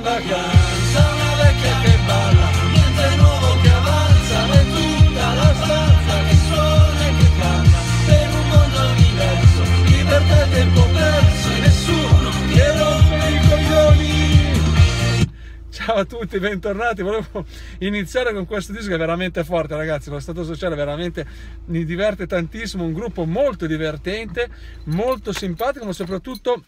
vacanza, una vecchia che balla, niente nuovo che avanza, è tutta la stanza che suona e che canta, per un mondo diverso, libertà e tempo perso, e nessuno che rompe i coglioni. Ciao a tutti, bentornati. Volevo iniziare con questo disco è veramente forte, ragazzi. Lo stato sociale veramente mi diverte tantissimo. Un gruppo molto divertente, molto simpatico, ma soprattutto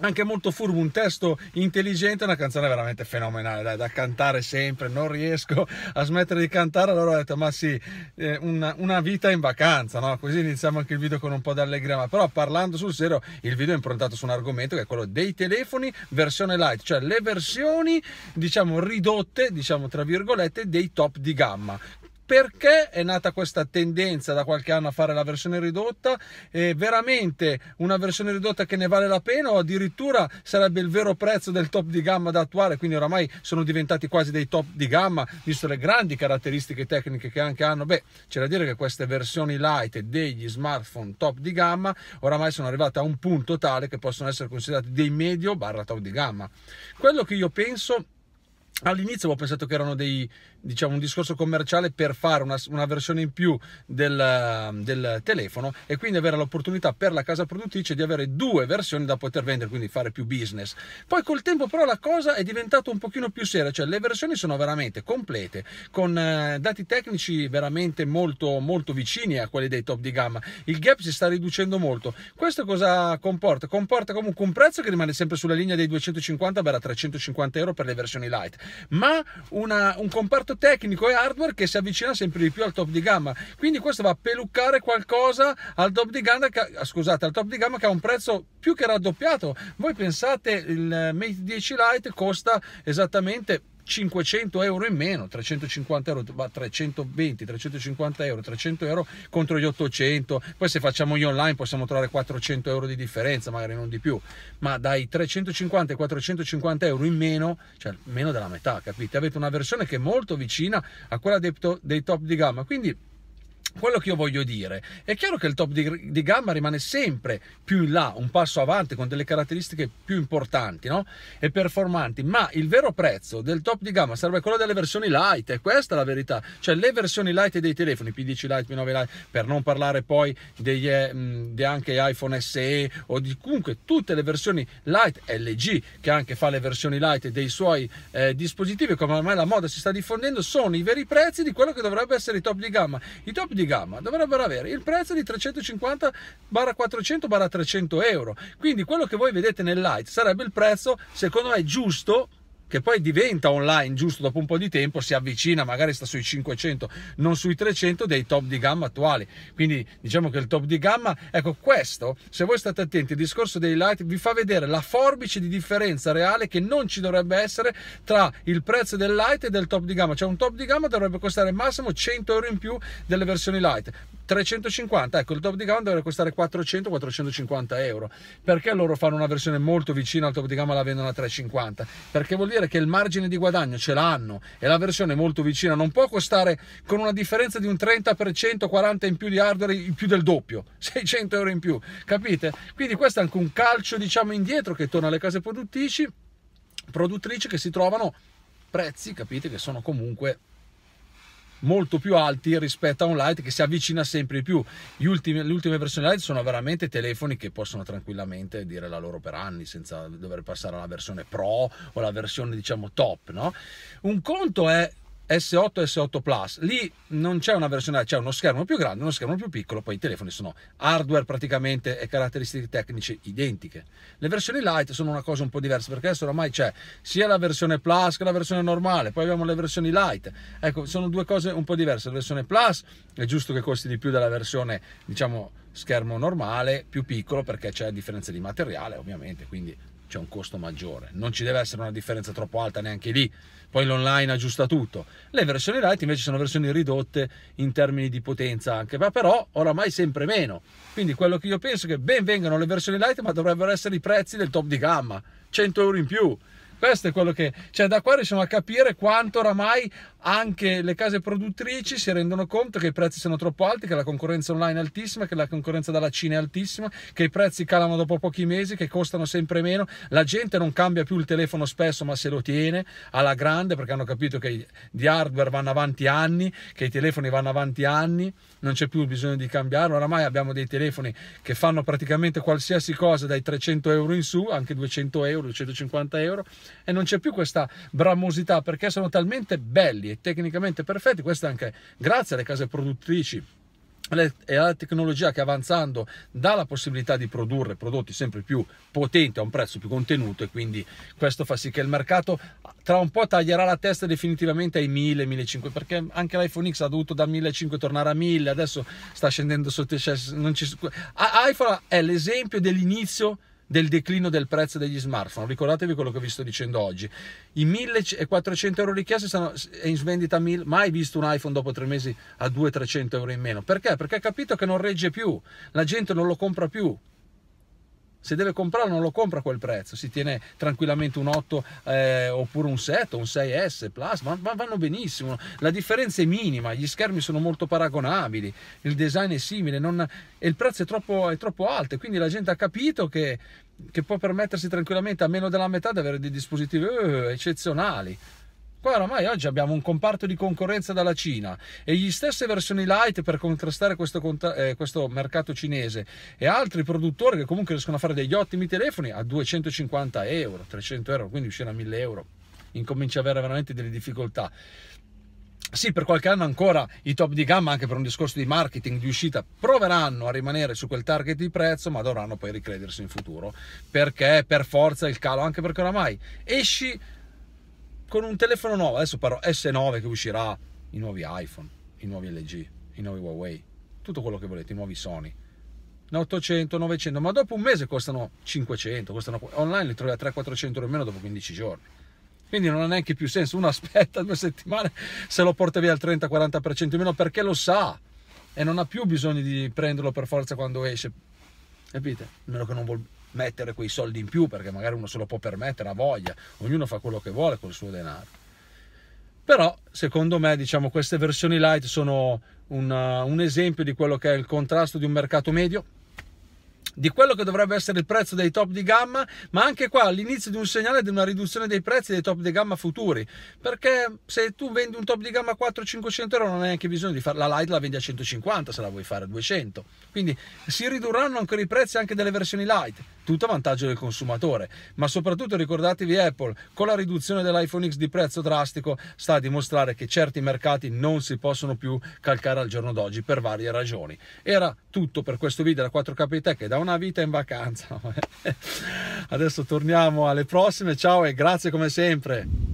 anche molto furbo, un testo intelligente, una canzone veramente fenomenale, dai, da cantare sempre, non riesco a smettere di cantare, allora ho detto ma sì, eh, una, una, vita in vacanza, no? così iniziamo anche il video con un po' di allegria, ma però parlando sul serio, il video è improntato su un argomento che è quello dei telefoni versione light, cioè le versioni diciamo ridotte, diciamo tra virgolette, dei top di gamma perché è nata questa tendenza da qualche anno a fare la versione ridotta è veramente una versione ridotta che ne vale la pena o addirittura sarebbe il vero prezzo del top di gamma da attuare quindi oramai sono diventati quasi dei top di gamma visto le grandi caratteristiche tecniche che anche hanno beh c'è da dire che queste versioni light degli smartphone top di gamma oramai sono arrivate a un punto tale che possono essere considerati dei medio barra top di gamma quello che io penso All'inizio avevo pensato che erano dei, diciamo, un discorso commerciale per fare una, una versione in più del, del, telefono e quindi avere l'opportunità per la casa produttrice di avere due versioni da poter vendere, quindi fare più business. Poi col tempo però la cosa è diventata un pochino più seria, cioè le versioni sono veramente complete, con eh, dati tecnici veramente molto, molto vicini a quelli dei top di gamma. Il gap si sta riducendo molto. Questo cosa comporta? Comporta comunque un prezzo che rimane sempre sulla linea dei 250-350 euro per le versioni light ma una, un comparto tecnico e hardware che si avvicina sempre di più al top di gamma. Quindi questo va a peluccare qualcosa al top di gamma, che, ah, scusate, al top di gamma che ha un prezzo più che raddoppiato. Voi pensate il eh, Mate 10 Lite costa esattamente 500 euro in meno, 350 euro, 320, 350 euro, 300 euro contro gli 800, poi se facciamo gli online possiamo trovare 400 euro di differenza, magari non di più, ma dai 350 ai 450 euro in meno, cioè meno della metà, capite? Avete una versione che è molto vicina a quella dei top di gamma, quindi quello che io voglio dire è chiaro che il top di, di, gamma rimane sempre più in là, un passo avanti con delle caratteristiche più importanti no? e performanti, ma il vero prezzo del top di gamma sarebbe quello delle versioni light e questa è la verità, cioè le versioni light dei telefoni P10 light, P9 Lite, per non parlare poi degli, eh, mh, di anche iPhone SE o di comunque tutte le versioni light LG che anche fa le versioni light dei suoi eh, dispositivi, come ormai la moda si sta diffondendo, sono i veri prezzi di quello che dovrebbe essere i top di gamma. I top di gamma dovrebbero avere il prezzo di 350-400-300 euro. Quindi quello che voi vedete nel light sarebbe il prezzo, secondo me, giusto che poi diventa online giusto dopo un po' di tempo, si avvicina, magari sta sui 500, non sui 300 dei top di gamma attuali. Quindi diciamo che il top di gamma, ecco questo, se voi state attenti, il discorso dei light vi fa vedere la forbice di differenza reale che non ci dovrebbe essere tra il prezzo del light e del top di gamma. Cioè un top di gamma dovrebbe costare massimo 100 euro in più delle versioni light 350, ecco il top di gamma dovrebbe costare 400-450 euro. Perché loro fanno una versione molto vicina al top di gamma e la vendono a 350? Perché vuol dire che il margine di guadagno ce l'hanno e la versione molto vicina non può costare con una differenza di un 30%, 40% in più di hardware, in più del doppio, 600 euro in più, capite? Quindi questo è anche un calcio diciamo indietro che torna alle case produttrici, produttrici che si trovano prezzi, capite, che sono comunque molto più alti rispetto a un light che si avvicina sempre di più. Ultimi, le ultime versioni light sono veramente telefoni che possono tranquillamente dire la loro per anni senza dover passare alla versione pro o la versione diciamo top. No? Un conto è S8 e S8 Plus. Lì non c'è una versione, c'è uno schermo più grande, uno schermo più piccolo, poi i telefoni sono hardware praticamente e caratteristiche tecniche identiche. Le versioni light sono una cosa un po' diversa perché adesso oramai c'è sia la versione Plus che la versione normale, poi abbiamo le versioni light. Ecco, sono due cose un po' diverse. La versione Plus è giusto che costi di più della versione, diciamo, schermo normale, più piccolo perché c'è differenza di materiale, ovviamente, quindi c'è un costo maggiore. Non ci deve essere una differenza troppo alta neanche lì. Poi l'online aggiusta tutto. Le versioni light invece sono versioni ridotte in termini di potenza anche, ma però oramai sempre meno. Quindi quello che io penso è che ben vengano le versioni light, ma dovrebbero essere i prezzi del top di gamma, 100 euro in più. Questo è quello che, cioè da qua riusciamo a capire quanto oramai anche le case produttrici si rendono conto che i prezzi sono troppo alti, che la concorrenza online è altissima, che la concorrenza dalla Cina è altissima, che i prezzi calano dopo pochi mesi, che costano sempre meno, la gente non cambia più il telefono spesso ma se lo tiene alla grande perché hanno capito che di hardware vanno avanti anni, che i telefoni vanno avanti anni, non c'è più bisogno di cambiarlo, oramai abbiamo dei telefoni che fanno praticamente qualsiasi cosa dai 300 euro in su, anche 200 euro, 250 euro e non c'è più questa bramosità perché sono talmente belli e tecnicamente perfetti, questo anche grazie alle case produttrici e alla tecnologia che avanzando dà la possibilità di produrre prodotti sempre più potenti a un prezzo più contenuto e quindi questo fa sì che il mercato tra un po' taglierà la testa definitivamente ai 1000, 1500 perché anche l'iPhone X ha dovuto da 1500 tornare a 1000 adesso sta scendendo sotto cioè non ci, iPhone è l'esempio dell'inizio del declino del prezzo degli smartphone. Ricordatevi quello che vi sto dicendo oggi. I 1400 euro richiesti sono in svendita a 1000, mai visto un iPhone dopo tre mesi a 200-300 euro in meno. Perché? Perché ha capito che non regge più, la gente non lo compra più se deve comprare non lo compra a quel prezzo, si tiene tranquillamente un 8 eh, oppure un 7, un 6S Plus, ma, ma, vanno benissimo, la differenza è minima, gli schermi sono molto paragonabili, il design è simile non, e il prezzo è troppo, è troppo, alto quindi la gente ha capito che, che, può permettersi tranquillamente a meno della metà di avere dei dispositivi eh, eccezionali. Qua oramai oggi abbiamo un comparto di concorrenza dalla Cina e gli stesse versioni light per contrastare questo, eh, questo, mercato cinese e altri produttori che comunque riescono a fare degli ottimi telefoni a 250 euro, 300 euro, quindi uscire a 1000 euro. Incomincia a avere veramente delle difficoltà. Sì, per qualche anno ancora i top di gamma, anche per un discorso di marketing, di uscita, proveranno a rimanere su quel target di prezzo, ma dovranno poi ricredersi in futuro, perché per forza il calo, anche perché oramai esci con un telefono nuovo, adesso parlo S9 che uscirà, i nuovi iPhone, i nuovi LG, i nuovi Huawei, tutto quello che volete, i nuovi Sony. 800, 900, ma dopo un mese costano 500, costano, online li trovi a 300-400 euro in meno dopo 15 giorni. Quindi non ha neanche più senso, uno aspetta due settimane se lo porta via al 30-40% in meno perché lo sa e non ha più bisogno di prenderlo per forza quando esce. Capite? A meno che non vuol mettere quei soldi in più perché magari uno se lo può permettere, ha voglia, ognuno fa quello che vuole col suo denaro. Però secondo me diciamo, queste versioni light sono un, uh, un esempio di quello che è il contrasto di un mercato medio di quello che dovrebbe essere il prezzo dei top di gamma, ma anche qua all'inizio di un segnale di una riduzione dei prezzi dei top di gamma futuri, perché se tu vendi un top di gamma a 400-500 euro non hai neanche bisogno di fare la light, la vendi a 150 se la vuoi fare a 200, quindi si ridurranno ancora i prezzi anche delle versioni light tutto a vantaggio del consumatore. Ma soprattutto ricordatevi Apple, con la riduzione dell'iPhone X di prezzo drastico sta a dimostrare che certi mercati non si possono più calcare al giorno d'oggi per varie ragioni. Era tutto per questo video da 4K che da una vita in vacanza. Adesso torniamo alle prossime, ciao e grazie come sempre.